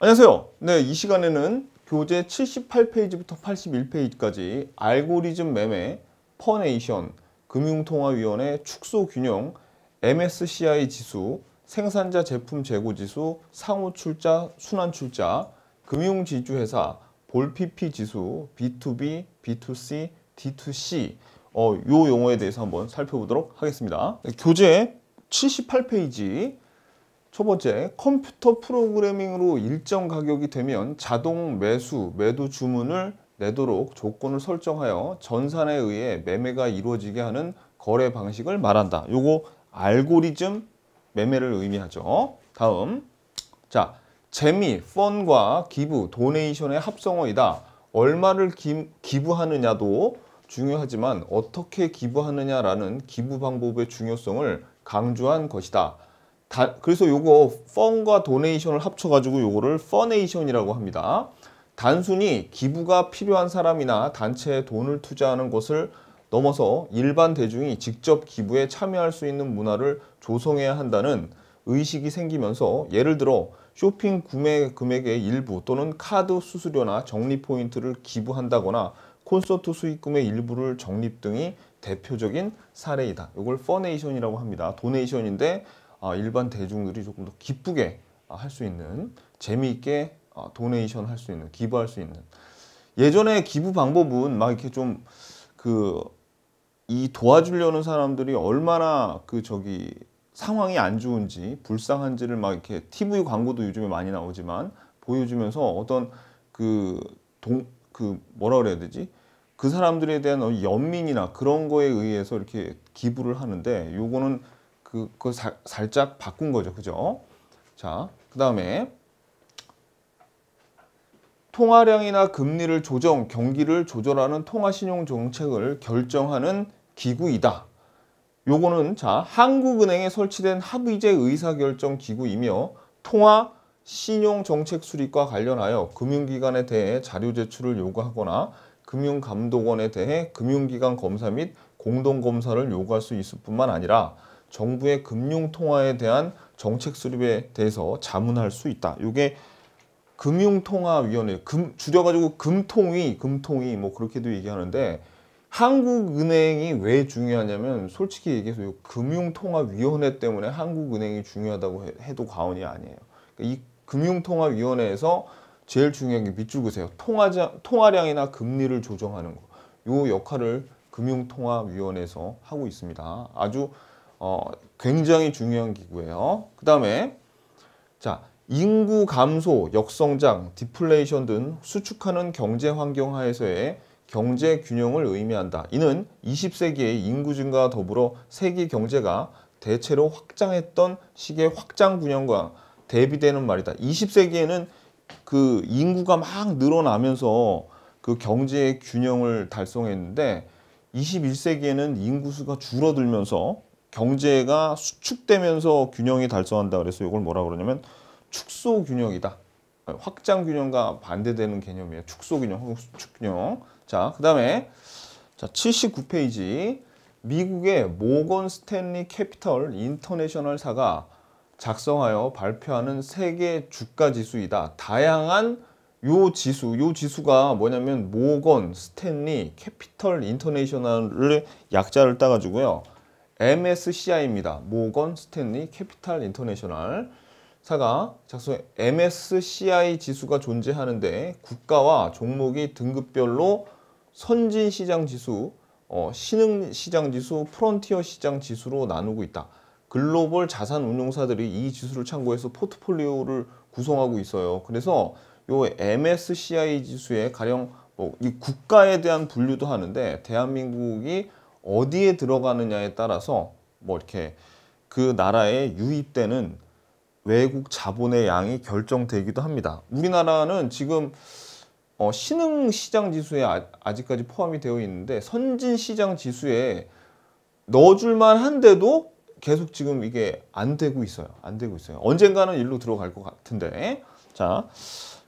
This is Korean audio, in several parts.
안녕하세요. 네, 이 시간에는 교재 78페이지부터 81페이지까지 알고리즘 매매, 퍼네이션, 금융통화위원회 축소균형, MSCI 지수, 생산자 제품 재고 지수, 상호 출자, 순환 출자, 금융 지주 회사, 볼PP 지수, B2B, B2C, D2C 어, 요 용어에 대해서 한번 살펴보도록 하겠습니다. 네, 교재 78페이지 첫 번째, 컴퓨터 프로그래밍으로 일정 가격이 되면 자동 매수, 매도 주문을 내도록 조건을 설정하여 전산에 의해 매매가 이루어지게 하는 거래 방식을 말한다. 요거 알고리즘 매매를 의미하죠. 다음, 자 재미, 펀과 기부, 도네이션의 합성어이다. 얼마를 기, 기 부하느냐도 중요하지만 어떻게 기부하느냐라는 기부 방법의 중요성을 강조한 것이다. 다, 그래서 요거 펀과 도네이션을 합쳐가지고 요거를 퍼네이션이라고 합니다. 단순히 기부가 필요한 사람이나 단체에 돈을 투자하는 것을 넘어서 일반 대중이 직접 기부에 참여할 수 있는 문화를 조성해야 한다는 의식이 생기면서 예를 들어 쇼핑 구매 금액의 일부 또는 카드 수수료나 적립 포인트를 기부한다거나 콘서트 수익금의 일부를 적립 등이 대표적인 사례이다. 이걸 퍼네이션이라고 합니다. 도네이션인데 아, 일반 대중들이 조금 더 기쁘게 아, 할수 있는 재미있게 아, 도네이션 할 수 있는 기부할 수 있는 예전에 기부 방법은 막 이렇게 좀 그 이 도와주려는 사람들이 얼마나 그 저기 상황이 안 좋은지 불쌍한지를 막 이렇게 TV 광고도 요즘에 많이 나오지만 보여주면서 어떤 그 동그 그 뭐라 그래야 되지 그 사람들에 대한 연민이나 그런 거에 의해서 이렇게 기부를 하는데 요거는 그, 거 사, 살짝 바꾼 거죠. 그죠? 자, 그 다음에 통화량이나 금리를 조정, 경기를 조절하는 통화신용 정책을 결정하는 기구이다. 요거는 자 한국은행에 설치된 합의제 의사결정 기구이며 통화 신용정책수립과 관련하여 금융기관에 대해 자료 제출을 요구하거나 금융감독원에 대해 금융기관 검사 및 공동검사를 요구할 수 있을 뿐만 아니라 정부의 금융 통화에 대한 정책 수립에 대해서 자문할 수 있다. 이게 금융통화위원회, 금, 줄여가지고 금통위, 금통위 뭐 그렇게도 얘기하는데 한국은행이 왜 중요하냐면 솔직히 얘기해서 금융통화위원회 때문에 한국은행이 중요하다고 해도 과언이 아니에요. 그러니까 이 금융통화위원회에서 제일 중요한 게 밑줄 그세요. 통화자, 통화량이나 금리를 조정하는 거. 요 역할을 금융통화위원회에서 하고 있습니다. 아주 어, 굉장히 중요한 기구예요. 그 다음에 자 인구 감소, 역성장, 디플레이션 등 수축하는 경제 환경 하에서의 경제 균형을 의미한다. 이는 20세기의 인구 증가와 더불어 세계 경제가 대체로 확장했던 시기의 확장 균형과 대비되는 말이다. 20세기에는 그 인구가 막 늘어나면서 그 경제의 균형을 달성했는데 21세기에는 인구수가 줄어들면서 경제가 수축되면서 균형이 달성한다 그래서 이걸 뭐라 그러냐면 축소 균형이다. 확장 균형과 반대되는 개념이에요. 축소 균형 혹은 수축 균형. 자, 그다음에 자, 79페이지. 미국의 모건 스탠리 캐피털 인터내셔널사가 작성하여 발표하는 세계 주가 지수이다. 다양한 요 지수, 요 지수가 뭐냐면 모건 스탠리 캐피털 인터내셔널을 약자를 따가지고요. MSCI입니다. 모건 스탠리 캐피탈 인터내셔널 사가 작성 MSCI 지수가 존재하는데 국가와 종목이 등급별로 선진 시장 지수, 어, 신흥 시장 지수, 프론티어 시장 지수로 나누고 있다. 글로벌 자산 운용사들이 이 지수를 참고해서 포트폴리오를 구성하고 있어요. 그래서 요 MSCI 지수에 가령 뭐이 국가에 대한 분류도 하는데 대한민국이 어디에 들어가느냐에 따라서 뭐 이렇게 그 나라에 유입되는 외국 자본의 양이 결정되기도 합니다. 우리나라는 지금 어, 신흥 시장 지수에 아, 직까지 포함이 되어 있는데 선진 시장 지수에 넣어줄만 한데도 계속 지금 이게 안 되고 있어요. 안 되고 있어요. 언젠가는 일로 들어갈 것 같은데. 자,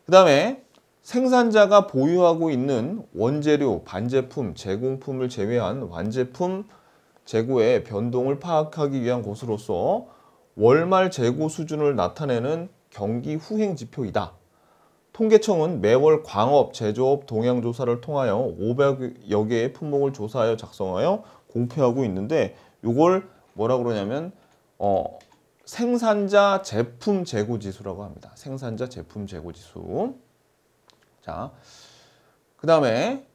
그 다음에 생산자가 보유하고 있는 원재료, 반제품, 제공품을 제외한 완제품 재고의 변동을 파악하기 위한 것으로서 월말 재고 수준을 나타내는 경기 후행 지표이다. 통계청은 매월 광업, 제조업 동향 조사를 통하여 500여 개의 품목을 조사하여 작성하여 공표하고 있는데 이걸 뭐라 그러냐면 어, 생산자 제품 재고 지수라고 합니다. 생산자 제품 재고 지수. 자, 그 다음에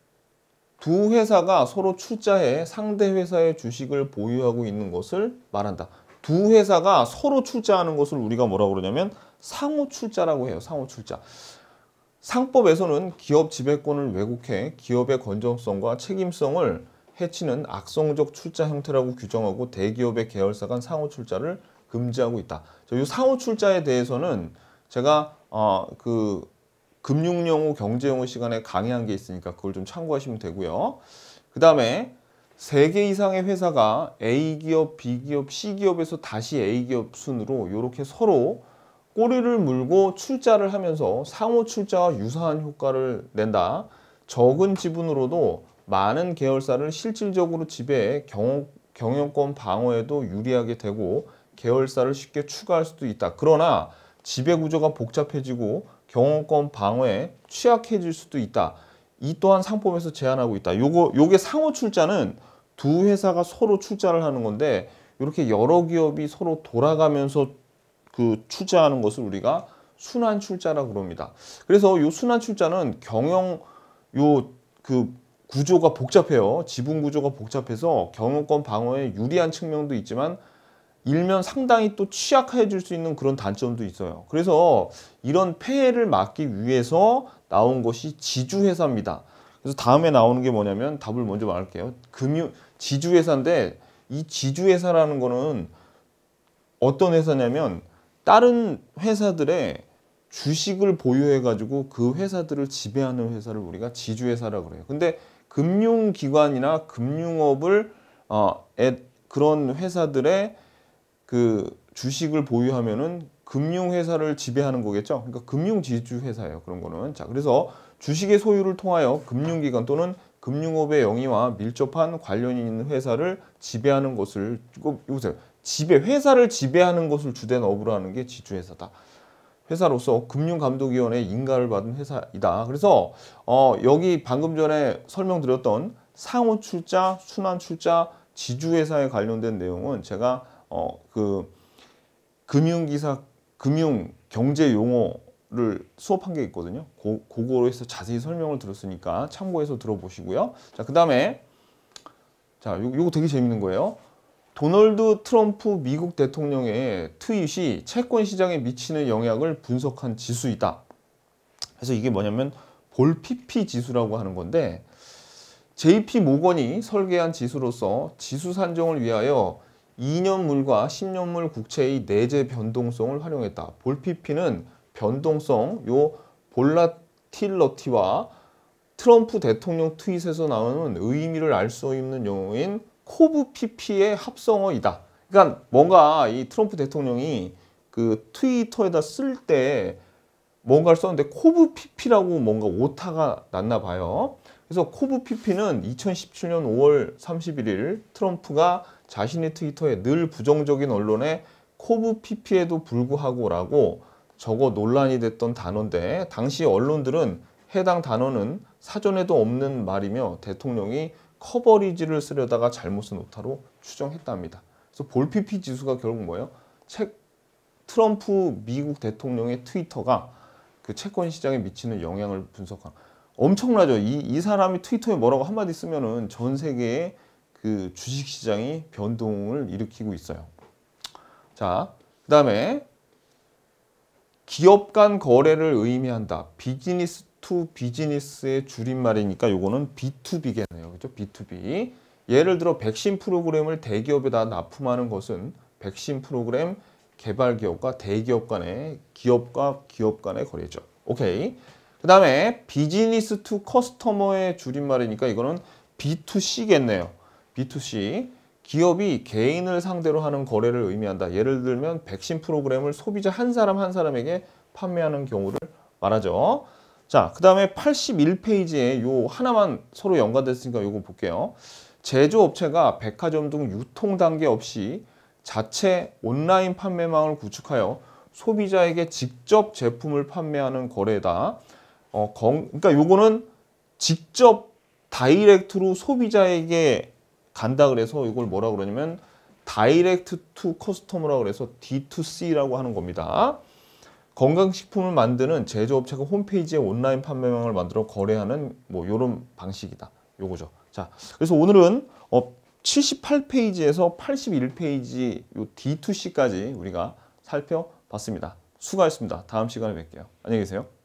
두 회사가 서로 출자해 상대 회사의 주식을 보유하고 있는 것을 말한다. 두 회사가 서로 출자하는 것을 우리가 뭐라고 그러냐면 상호 출자라고 해요. 상호 출자. 상법에서는 기업 지배권을 왜곡해 기업의 건전성과 책임성을 해치는 악성적 출자 형태라고 규정하고 대기업의 계열사 간 상호 출자를 금지하고 있다. 이 상호 출자에 대해서는 제가 어, 그 금융 용어, 경제 용어 시간에 강의한 게 있으니까 그걸 좀 참고하시면 되고요. 그 다음에 세 개 이상의 회사가 A기업, B기업, C기업에서 다시 A기업 순으로 이렇게 서로 꼬리를 물고 출자를 하면서 상호 출자와 유사한 효과를 낸다. 적은 지분으로도 많은 계열사를 실질적으로 지배해 경, 경영권 방어에도 유리하게 되고 계열사를 쉽게 추가할 수도 있다. 그러나 지배 구조가 복잡해지고 경영권 방어에 취약해질 수도 있다. 이 또한 상법에서 제한하고 있다. 요거 요게 상호 출자는 두 회사가 서로 출자를 하는 건데 이렇게 여러 기업이 서로 돌아가면서 그 출자하는 것을 우리가 순환 출자라 그럽니다. 그래서 요 순환 출자는 경영 요 그 구조가 복잡해요. 지분 구조가 복잡해서 경영권 방어에 유리한 측면도 있지만 일면 상당히 또 취약해질 수 있는 그런 단점도 있어요. 그래서 이런 폐해를 막기 위해서 나온 것이 지주회사입니다. 그래서 다음에 나오는 게 뭐냐면 답을 먼저 말할게요. 금융 지주회사인데 이 지주회사라는 거는 어떤 회사냐면 다른 회사들의 주식을 보유해 가지고 그 회사들을 지배하는 회사를 우리가 지주회사라 그래요. 근데 금융기관이나 금융업을 어, 에, 그런 회사들의 그 주식을 보유하면은 금융회사를 지배하는 거겠죠. 그러니까 금융지주회사예요. 그런 거는. 자, 그래서 주식의 소유를 통하여 금융기관 또는 금융업의 영위와 밀접한 관련이 있는 회사를 지배하는 것을 이거 보세요. 지배 회사를 지배하는 것을 주된 업으로 하는 게 지주회사다. 회사로서 금융감독위원회 인가를 받은 회사이다. 그래서 어, 여기 방금 전에 설명드렸던 상호출자, 순환출자, 지주회사에 관련된 내용은 제가 어, 그 금융기사 금융 경제 용어를 수업한 게 있거든요. 고, 그거로 해서 자세히 설명을 들었으니까 참고해서 들어보시고요. 자, 그 다음에 자, 요, 요거 되게 재밌는 거예요. 도널드 트럼프 미국 대통령의 트윗이 채권 시장에 미치는 영향을 분석한 지수이다. 그래서 이게 뭐냐면 볼PP 지수라고 하는 건데 JP 모건이 설계한 지수로서 지수 산정을 위하여 2년물과 10년물 국채의 내재 변동성을 활용했다. 볼피피는 변동성, 요 볼라틸러티와 트럼프 대통령 트윗에서 나오는 의미를 알 수 있는 용어인 코브피피의 합성어이다. 그러니까 뭔가 이 트럼프 대통령이 그 트위터에다 쓸 때 뭔가를 썼는데 코브피피라고 뭔가 오타가 났나 봐요. 그래서 코브피피는 2017년 5월 31일 트럼프가 자신의 트위터에 늘 부정적인 언론에 코브 피피에도 불구하고라고 적어 논란이 됐던 단어인데 당시 언론들은 해당 단어는 사전에도 없는 말이며 대통령이 커버리지를 쓰려다가 잘못 은 오타로 추정했답니다. 그래서 볼피피 지수가 결국 뭐예요? 책 트럼프 미국 대통령의 트위터가 그 채권 시장에 미치는 영향을 분석한 엄청나죠. 이, 이 사람이 트위터에 뭐라고 한마디 쓰면은 전 세계에 그 주식시장이 변동을 일으키고 있어요. 자, 그 다음에 기업 간 거래를 의미한다. 비즈니스 투 비즈니스의 줄임말이니까 이거는 B2B겠네요. 그죠 B2B. 예를 들어 백신 프로그램을 대기업에다 납품하는 것은 백신 프로그램 개발 기업과 대기업 간의 기업과 기업 간의 거래죠. 오케이. 그 다음에 비즈니스 투 커스터머의 줄임말이니까 이거는 B2C겠네요. B2C 기업이 개인을 상대로 하는 거래를 의미한다. 예를 들면 백신 프로그램을 소비자 한 사람 한 사람에게 판매하는 경우를 말하죠. 자, 그 다음에 81페이지에 요 하나만 서로 연관됐으니까 요거 볼게요. 제조업체가 백화점 등 유통 단계 없이 자체 온라인 판매망을 구축하여 소비자에게 직접 제품을 판매하는 거래다. 어, 건, 그러니까 요거는 직접 다이렉트로 소비자에게 간다 그래서 이걸 뭐라 그러냐면 다이렉트 투커스텀머라 그래서 D2C라고 하는 겁니다. 건강식품을 만드는 제조업체가 홈페이지에 온라인 판매망을 만들어 거래하는 뭐 이런 방식이다. 요거죠. 자, 그래서 오늘은 어, 78페이지에서 81페이지 요 D2C까지 우리가 살펴봤습니다. 수고하셨습니다. 다음 시간에 뵐게요. 안녕히 계세요.